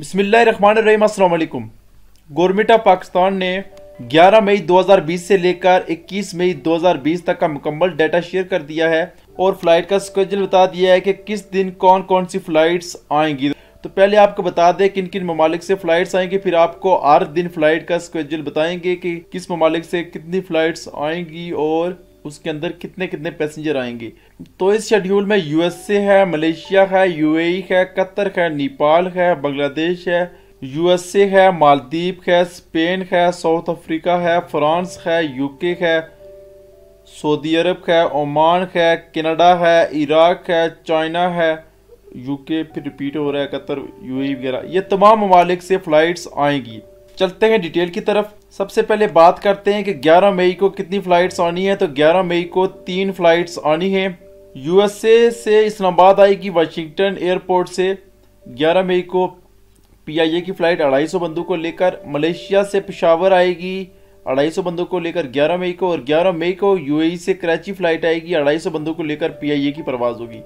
बसमिल्लाम अल्लाम ऑफ पाकिस्तान ने 11 मई 2020 से लेकर 21 मई 2020 तक का मुकम्मल डाटा शेयर कर दिया है और फ्लाइट का स्कड्यूल बता दिया है कि किस दिन कौन कौन सी फ्लाइट्स आएंगी तो पहले आपको बता दें किन किन ममालिक से फ्लाइट्स आएंगी फिर आपको हर दिन फ्लाइट का स्कड्यूल बताएंगे कि किस ममालिक से कितनी फ्लाइट्स आएंगी और उसके अंदर कितने कितने पैसेंजर आएंगे तो इस शेड्यूल में यूएसए है मलेशिया है यूएई e है कतर है नेपाल है बांग्लादेश है यूएसए है मालदीप है स्पेन है साउथ अफ्रीका है फ्रांस है यूके है सऊदी अरब है ओमान है कनाडा है इराक है चाइना है यूके फिर रिपीट हो रहा है कतर यूएई e वगैरह ये तमाम ममालिक से फ़्लाइट्स आएंगी चलते हैं डिटेल की तरफ सबसे पहले बात करते हैं कि 11 मई को कितनी फ़्लाइट्स आनी है तो 11 मई को तीन फ़्लाइट्स आनी है यूएसए से इस्लामाबाद आएगी वाशिंगटन एयरपोर्ट से 11 मई को पीआईए की फ़्लाइट अढ़ाई सौ बंदों को लेकर मलेशिया से पिशावर आएगी अढ़ाई सौ बंदों को लेकर 11 मई को और 11 मई को यूएई e से कराची फ़्लाइट आएगी अढ़ाई सौ बंदों को लेकर पीआईए की परवाज़ होगी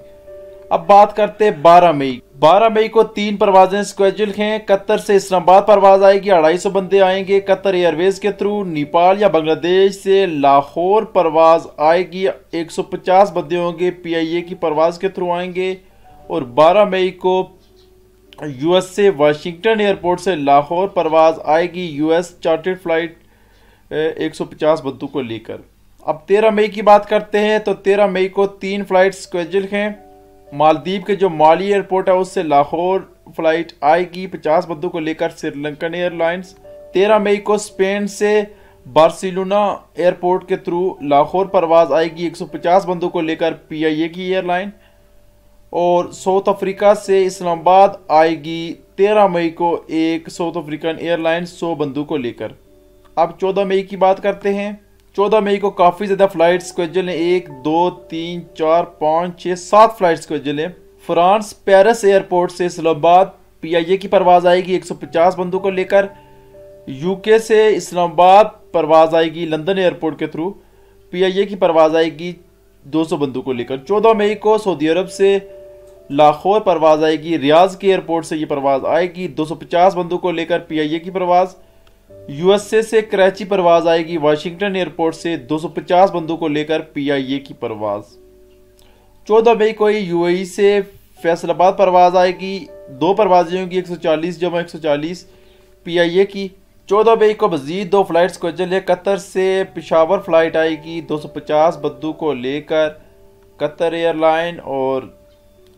अब बात करते हैं बारह मई बारह मई को तीन परवाजें स्केजुल हैं कतर से इस्लामाबाद परवाज आएगी अढ़ाई सौ बंदे आएंगे कतर एयरवेज के थ्रू नेपाल या बांग्लादेश से लाहौर परवाज आएगी 150 बंदे होंगे पीआईए की परवाज के थ्रू आएंगे और 12 मई को यूएस से वाशिंगटन एयरपोर्ट से लाहौर परवाज आएगी यूएस चार्टेड फ्लाइट 150 बंदों को लेकर अब 13 मई की बात करते हैं तो 13 मई को तीन फ्लाइट स्केजुल हैं मालदीव के जो माली एयरपोर्ट है उससे लाहौर फ्लाइट आएगी पचास बंदों को लेकर श्रीलंकन एयरलाइंस तेरह मई को स्पेन से बार्सिलोना एयरपोर्ट के थ्रू लाहौर परवाज आएगी 150 बंदों को लेकर पीआईए की एयरलाइन और साउथ अफ्रीका से इस्लामाबाद आएगी 13 मई को एक साउथ अफ्रीकन एयरलाइन 100 बंदों को लेकर अब 14 मई की बात करते हैं चौदह मई को काफ़ी ज़्यादा फ्लाइट्स को जो एक दो तीन चार पाँच छः सात फ्लाइट्स स्कोजल जो फ्रांस पेरिस एयरपोर्ट से इस्लामाबाद पीआईए की परवाज़ आएगी 150 बंदों को लेकर यूके से इस्लामाबाद परवाज़ आएगी लंदन एयरपोर्ट के थ्रू पीआईए की परवाज़ आएगी 200 बंदों को लेकर 14 मई को सऊदी अरब से लाहौर परवाज़ आएगी रियाज के एयरपोर्ट से ये परवाज़ आएगी 250 बंदों को लेकर पीआईए की परवाज़ यूएसए से कराची परवाज आएगी वाशिंगटन एयरपोर्ट से 250 बंदों को लेकर पीआईए की परवाज 14 मई को यूएई से फैसलाबाद परवाज आएगी दो परवाजें होंगी 140 जमा 140 पीआईए की 14 मई को मजीद दो फ्लाइट को कतर से पिशावर फ्लाइट आएगी 250 बंदू को लेकर कतर एयरलाइन और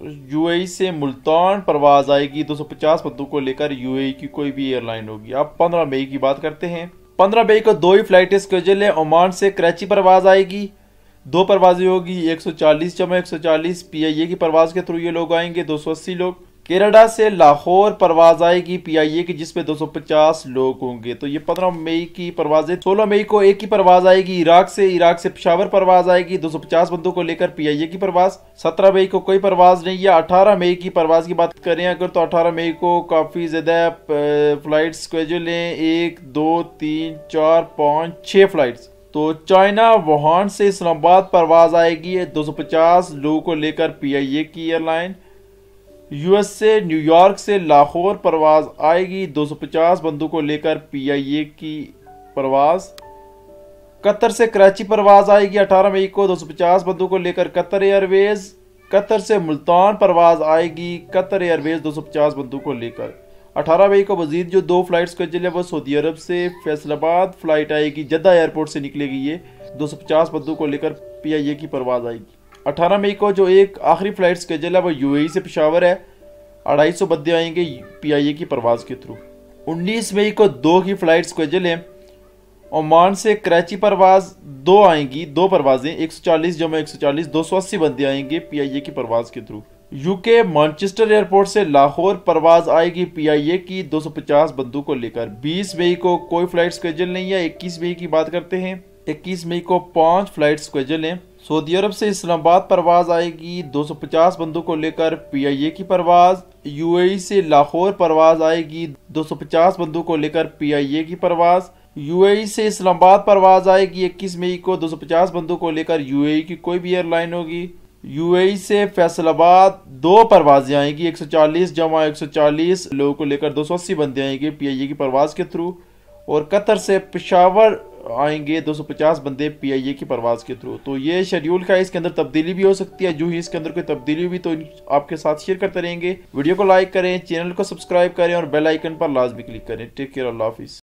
यूएई से मुल्तान परवाज आएगी 250 बंदों को लेकर यूएई की कोई भी एयरलाइन होगी अब 15 मई की बात करते हैं 15 मई को दो ही फ्लाइट स्कूल है ओमान से कराची परवाज आएगी दो परवाजें होगी 140 सौ चालीस जमा एक सौ की परवाज के थ्रू ये लोग आएंगे 280 लोग केरडा से लाहौर परवाज आएगी पीआईए की जिसमें 250 लोग होंगे तो ये 15 मई की परवाजें 16 मई को एक ही परवाज आएगी इराक से इराक से पिशावर परवाज आएगी 250 बंदों को लेकर पीआईए की परवाज 17 मई को कोई परवाज नहीं है 18 मई की परवाज की बात करें अगर तो 18 मई को काफ़ी ज़्यादा फ्लाइट्स को जो लें एक दो तीन चार पाँच छह फ्लाइट तो चाइना वुहान से इस्लामाबाद परवाज आएगी पचास लोगों को लेकर ए की एयरलाइन यूएस से न्यूयॉर्क से लाहौर परवाज आएगी 250 को लेकर पीआईए की परवाज कतर से कराची परवाज आएगी 18 मई को 250 को लेकर कतर एयरवेज कतर से मुल्तान परवाज आएगी कतर एयरवेज 250 को लेकर 18 मई को मजीद जो दो फ्लाइट्स का जिले वो सऊदी अरब से फैसलाबाद फ्लाइट आएगी जद्दा एयरपोर्ट से निकलेगी ये 250 को लेकर पीआईए की परवाज आएगी अठारह मई को जो एक आखिरी फ्लाइट स्केजल है वो यूएई e से पिशावर है अढ़ाई सौ बदे आएंगे पीआईए की परवाज के थ्रू 19 मई को दो की फ्लाइट स्केजल हैं ओमान से कराची परवाज दो आएंगी दो परवाजें 140 जमा सौ अस्सी बंदे आएंगे पीआईए की परवाज के थ्रू यूके मानचेस्टर एयरपोर्ट से लाहौर परवाज आएगी पीआईए की 250 बंदूक को लेकर 20 मई को कोई फ्लाइट स्केजल नहीं है 21 मई की बात करते हैं 21 मई को पांच फ्लाइट स्केजल हैं सऊदी अरब से इस्लामाबाद परवाज आएगी 250 बंदों को लेकर पीआईए की परवाज यूएई e से लाहौर परवाज आएगी 250 बंदों को लेकर पीआईए की परवाज यूएई e से इस्लामाबाद परवाज आएगी 21 मई को 250 बंदों को लेकर यूएई e की कोई भी एयरलाइन होगी यूएई से फैसलाबाद दो परवाजें आएंगी 140 जमा 140 लोगों को लेकर 280 बंदे आएंगे पीआईए की परवाज के थ्रू और कतर से पिशावर आएंगे 250 बंदे पीआईए की परवाज़ के थ्रू तो ये शेड्यूल का इसके अंदर तब्दीली भी हो सकती है जो ही इसके अंदर कोई तब्दीली हुई तो आपके साथ शेयर करते रहेंगे वीडियो को लाइक करें चैनल को सब्सक्राइब करें और बेल आइकन पर लाजमी क्लिक करें टेक केयर अल्लाह हाफिज़